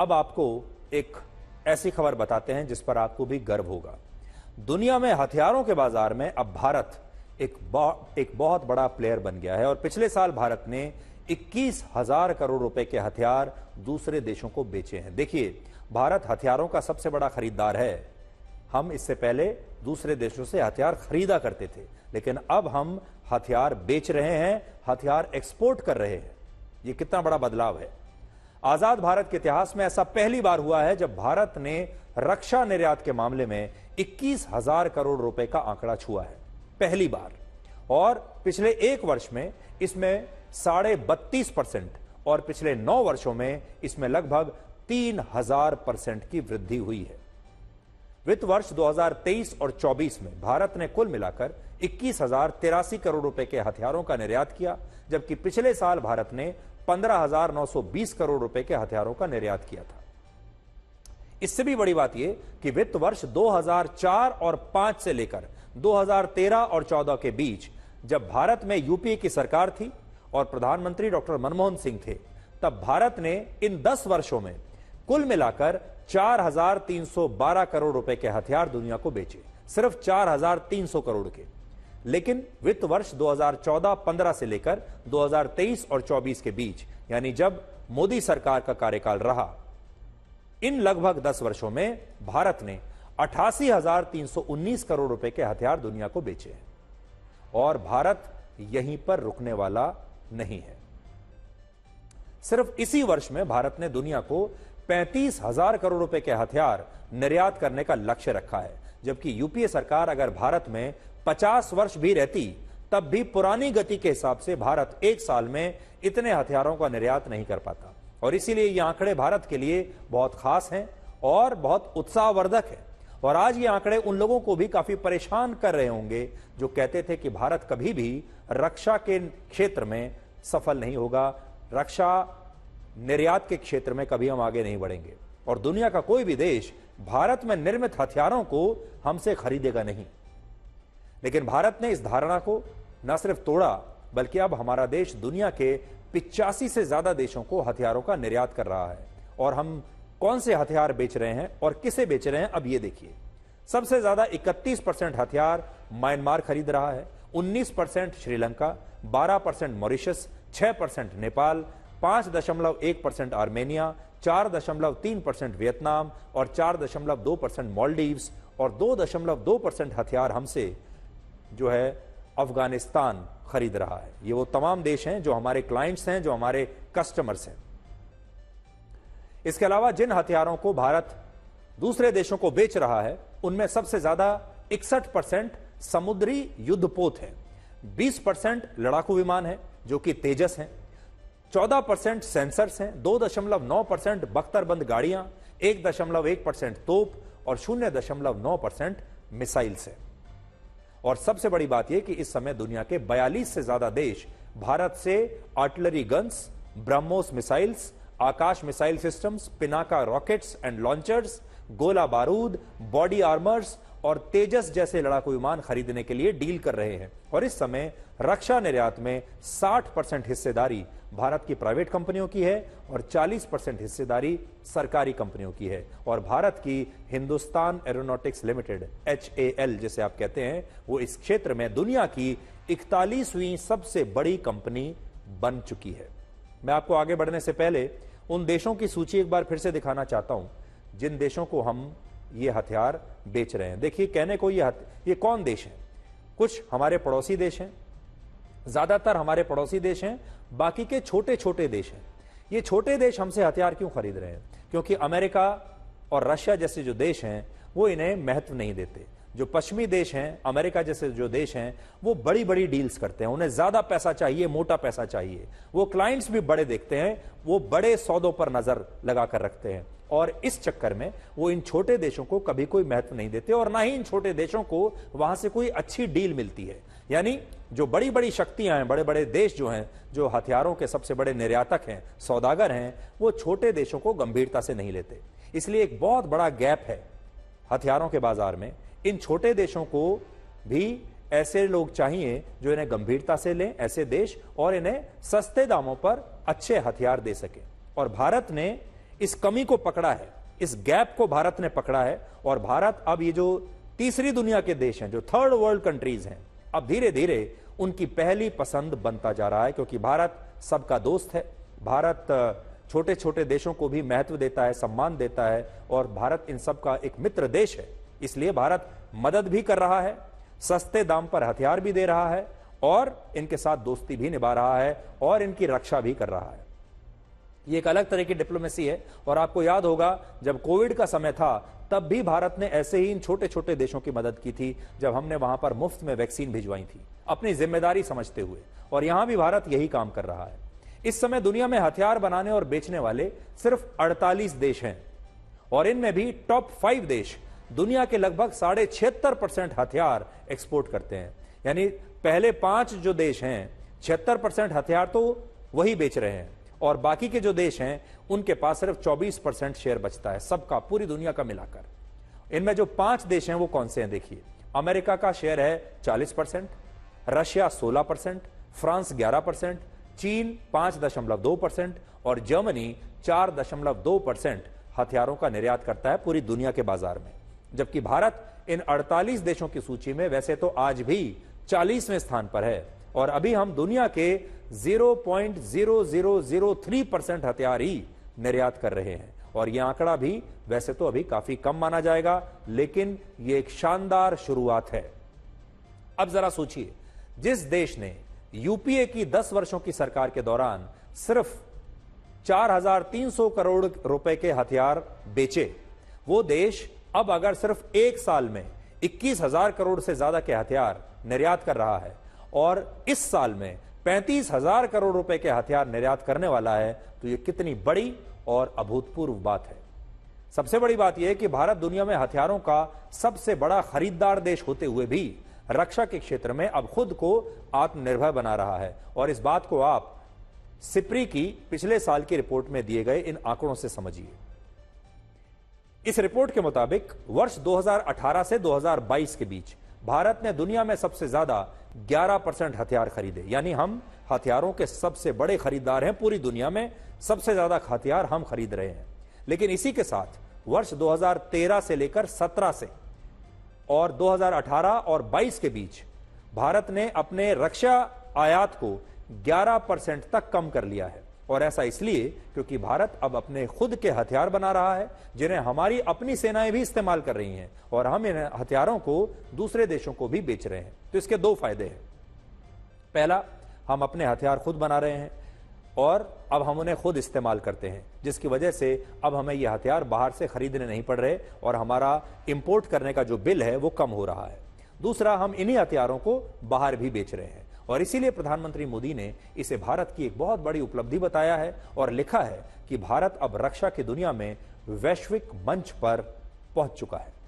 अब आपको एक ऐसी खबर बताते हैं जिस पर आपको भी गर्व होगा दुनिया में हथियारों के बाजार में अब भारत एक एक बहुत बड़ा प्लेयर बन गया है और पिछले साल भारत ने इक्कीस हजार करोड़ रुपए के हथियार दूसरे देशों को बेचे हैं देखिए भारत हथियारों का सबसे बड़ा खरीदार है हम इससे पहले दूसरे देशों से हथियार खरीदा करते थे लेकिन अब हम हथियार बेच रहे हैं हथियार एक्सपोर्ट कर रहे हैं ये कितना बड़ा बदलाव है आजाद भारत के इतिहास में ऐसा पहली बार हुआ है जब भारत ने रक्षा निर्यात के मामले में इक्कीस हजार करोड़ रुपए का आंकड़ा छुआ है पहली बार और पिछले एक वर्ष में इसमें साढ़े बत्तीस परसेंट और पिछले नौ वर्षों में इसमें लगभग तीन हजार परसेंट की वृद्धि हुई है वित्त वर्ष 2023 और 24 में भारत ने कुल मिलाकर इक्कीस हजार तिरासी करोड़ रुपए के हथियारों का निर्यात किया जबकि पिछले साल भारत ने 15,920 करोड़ रुपए के हथियारों का निर्यात किया था इससे भी बड़ी बात यह कि वित्त वर्ष 2004 और 5 से लेकर 2013 और 14 के बीच जब भारत में यूपीए की सरकार थी और प्रधानमंत्री डॉक्टर मनमोहन सिंह थे तब भारत ने इन 10 वर्षों में कुल मिलाकर 4,312 करोड़ रुपए के हथियार दुनिया को बेचे सिर्फ 4,300 करोड़ के लेकिन वित्त वर्ष 2014-15 से लेकर 2023 और 24 के बीच यानी जब मोदी सरकार का कार्यकाल रहा इन लगभग 10 वर्षों में भारत ने अठासी करोड़ रुपए के हथियार दुनिया को बेचे हैं और भारत यहीं पर रुकने वाला नहीं है सिर्फ इसी वर्ष में भारत ने दुनिया को पैंतीस हजार करोड़ रुपए के हथियार निर्यात करने का लक्ष्य रखा है जबकि यूपीए सरकार अगर भारत में पचास वर्ष भी रहती तब भी पुरानी गति के हिसाब से भारत एक साल में इतने हथियारों का निर्यात नहीं कर पाता और इसीलिए ये आंकड़े भारत के लिए बहुत खास हैं और बहुत उत्साहवर्धक है और आज ये आंकड़े उन लोगों को भी काफी परेशान कर रहे होंगे जो कहते थे कि भारत कभी भी रक्षा के क्षेत्र में सफल नहीं होगा रक्षा निर्यात के क्षेत्र में कभी हम आगे नहीं बढ़ेंगे और दुनिया का कोई भी देश भारत में निर्मित हथियारों को हमसे खरीदेगा नहीं लेकिन भारत ने इस धारणा को न सिर्फ तोड़ा बल्कि अब हमारा देश दुनिया के पिचासी से ज्यादा देशों को हथियारों का निर्यात कर रहा है और हम कौन से हथियार बेच रहे हैं और किसे बेच रहे हैं अब ये देखिए सबसे ज्यादा 31 परसेंट हथियार म्यांमार खरीद रहा है 19 percent Sri Lanka 12 percent Mauritius 6 percent Nepal पांच दशमलव एक परसेंट आर्मेनिया चार दशमलव तीन परसेंट वियतनाम और चार दशमलव दो परसेंट मॉलडीव और दो दशमलव दो परसेंट हथियार हमसे जो है अफगानिस्तान खरीद रहा है ये वो तमाम देश हैं जो हमारे क्लाइंट्स हैं जो हमारे कस्टमर्स हैं इसके अलावा जिन हथियारों को भारत दूसरे देशों को बेच रहा है उनमें सबसे ज्यादा इकसठ परसेंट समुद्री युद्धपोत है बीस परसेंट लड़ाकू विमान है जो कि तेजस हैं चौदह परसेंट सेंसर्स हैं दो दशमलव नौ परसेंट बख्तरबंद गाड़ियां एक दशमलव एक परसेंट तोप और शून्य दशमलव नौ परसेंट मिसाइल्स हैं और सबसे बड़ी बात यह कि इस समय दुनिया के 42 से ज्यादा देश भारत से artillery guns BrahMos missiles Akash missile systems Pinaka rockets and launchers गोला बारूद बॉडी आर्मर्स और तेजस जैसे लड़ाकू विमान खरीदने के लिए डील कर रहे हैं और इस समय रक्षा निर्यात में 60 परसेंट हिस्सेदारी भारत की प्राइवेट कंपनियों की है और 40 परसेंट हिस्सेदारी सरकारी कंपनियों की है और भारत की हिंदुस्तान एरोनॉटिक्स लिमिटेड एच जिसे आप कहते हैं वो इस क्षेत्र में दुनिया की इकतालीसवीं सबसे बड़ी कंपनी बन चुकी है मैं आपको आगे बढ़ने से पहले उन देशों की सूची एक बार फिर से दिखाना चाहता हूं जिन देशों को हम ये हथियार बेच रहे हैं देखिए कहने को ये ये कौन देश है कुछ हमारे पड़ोसी देश हैं ज़्यादातर हमारे पड़ोसी देश हैं बाकी के छोटे छोटे देश हैं ये छोटे देश हमसे हथियार क्यों खरीद रहे हैं क्योंकि अमेरिका और रशिया जैसे जो देश हैं वो इन्हें महत्व नहीं देते जो पश्चिमी देश हैं अमेरिका जैसे जो देश हैं वो बड़ी बड़ी डील्स करते हैं उन्हें ज़्यादा पैसा चाहिए मोटा पैसा चाहिए वो क्लाइंट्स भी बड़े देखते हैं वो बड़े सौदों पर नज़र लगा कर रखते हैं और इस चक्कर में वो इन छोटे देशों को कभी कोई महत्व नहीं देते और ना ही इन छोटे देशों को वहां से कोई अच्छी डील मिलती है यानी जो बड़ी बड़ी शक्तियां हैं बड़े बड़े देश जो हैं जो हथियारों के सबसे बड़े निर्यातक हैं सौदागर हैं वो छोटे देशों को गंभीरता से नहीं लेते इसलिए एक बहुत बड़ा गैप है हथियारों के बाजार में इन छोटे देशों को भी ऐसे लोग चाहिए जो इन्हें गंभीरता से लें ऐसे देश और इन्हें सस्ते दामों पर अच्छे हथियार दे सके और भारत ने इस कमी को पकड़ा है इस गैप को भारत ने पकड़ा है और भारत अब ये जो तीसरी दुनिया के देश हैं जो थर्ड वर्ल्ड कंट्रीज हैं अब धीरे धीरे उनकी पहली पसंद बनता जा रहा है क्योंकि भारत सबका दोस्त है भारत छोटे छोटे देशों को भी महत्व देता है सम्मान देता है और भारत इन सब का एक मित्र देश है इसलिए भारत मदद भी कर रहा है सस्ते दाम पर हथियार भी दे रहा है और इनके साथ दोस्ती भी निभा रहा है और इनकी रक्षा भी कर रहा है ये एक अलग तरह की डिप्लोमेसी है और आपको याद होगा जब कोविड का समय था तब भी भारत ने ऐसे ही इन छोटे छोटे देशों की मदद की थी जब हमने वहां पर मुफ्त में वैक्सीन भिजवाई थी अपनी जिम्मेदारी समझते हुए और यहां भी भारत यही काम कर रहा है इस समय दुनिया में हथियार बनाने और बेचने वाले सिर्फ 48 देश हैं और इनमें भी टॉप फाइव देश दुनिया के लगभग साढ़े छिहत्तर परसेंट हथियार एक्सपोर्ट करते हैं यानी पहले पांच जो देश हैं छिहत्तर परसेंट हथियार तो वही बेच रहे हैं और बाकी के जो देश हैं उनके पास सिर्फ 24 परसेंट शेयर बचता है सबका पूरी दुनिया का मिलाकर इनमें जो पांच देश हैं वो कौन से हैं देखिए अमेरिका का शेयर है 40 percent Russia 16 percent France 11 percent चीन 5.2 परसेंट और जर्मनी 4.2 परसेंट हथियारों का निर्यात करता है पूरी दुनिया के बाजार में जबकि भारत इन 48 देशों की सूची में वैसे तो आज भी 40वें स्थान पर है और अभी हम दुनिया के 0.0003 परसेंट हथियार ही निर्यात कर रहे हैं और यह आंकड़ा भी वैसे तो अभी काफी कम माना जाएगा लेकिन यह एक शानदार शुरुआत है अब जरा सोचिए जिस देश ने यूपीए की 10 वर्षों की सरकार के दौरान सिर्फ 4,300 करोड़ रुपए के हथियार बेचे वो देश अब अगर सिर्फ एक साल में 21,000 करोड़ से ज्यादा के हथियार निर्यात कर रहा है और इस साल में पैंतीस हजार करोड़ रुपए के हथियार निर्यात करने वाला है तो यह कितनी बड़ी और अभूतपूर्व बात है सबसे बड़ी बात यह कि भारत दुनिया में हथियारों का सबसे बड़ा खरीददार देश होते हुए भी रक्षा के क्षेत्र में अब खुद को आत्मनिर्भर बना रहा है और इस बात को आप सिप्री की पिछले साल की रिपोर्ट में दिए गए इन आंकड़ों से समझिए इस रिपोर्ट के मुताबिक वर्ष 2018 से 2022 के बीच भारत ने दुनिया में सबसे ज्यादा ग्यारह परसेंट हथियार खरीदे यानी हम हथियारों के सबसे बड़े खरीदार हैं पूरी दुनिया में सबसे ज्यादा हथियार हम खरीद रहे हैं लेकिन इसी के साथ वर्ष 2013 से लेकर 17 से और 2018 और 22 के बीच भारत ने अपने रक्षा आयात को 11 परसेंट तक कम कर लिया है और ऐसा इसलिए क्योंकि भारत अब अपने खुद के हथियार बना रहा है जिन्हें हमारी अपनी सेनाएं भी इस्तेमाल कर रही हैं और हम इन हथियारों को दूसरे देशों को भी बेच रहे हैं तो इसके दो फायदे हैं पहला हम अपने हथियार खुद बना रहे हैं और अब हम उन्हें खुद इस्तेमाल करते हैं जिसकी वजह से अब हमें ये हथियार बाहर से खरीदने नहीं पड़ रहे और हमारा इंपोर्ट करने का जो बिल है वो कम हो रहा है दूसरा हम इन्हीं हथियारों को बाहर भी बेच रहे हैं और इसीलिए प्रधानमंत्री मोदी ने इसे भारत की एक बहुत बड़ी उपलब्धि बताया है और लिखा है कि भारत अब रक्षा की दुनिया में वैश्विक मंच पर पहुंच चुका है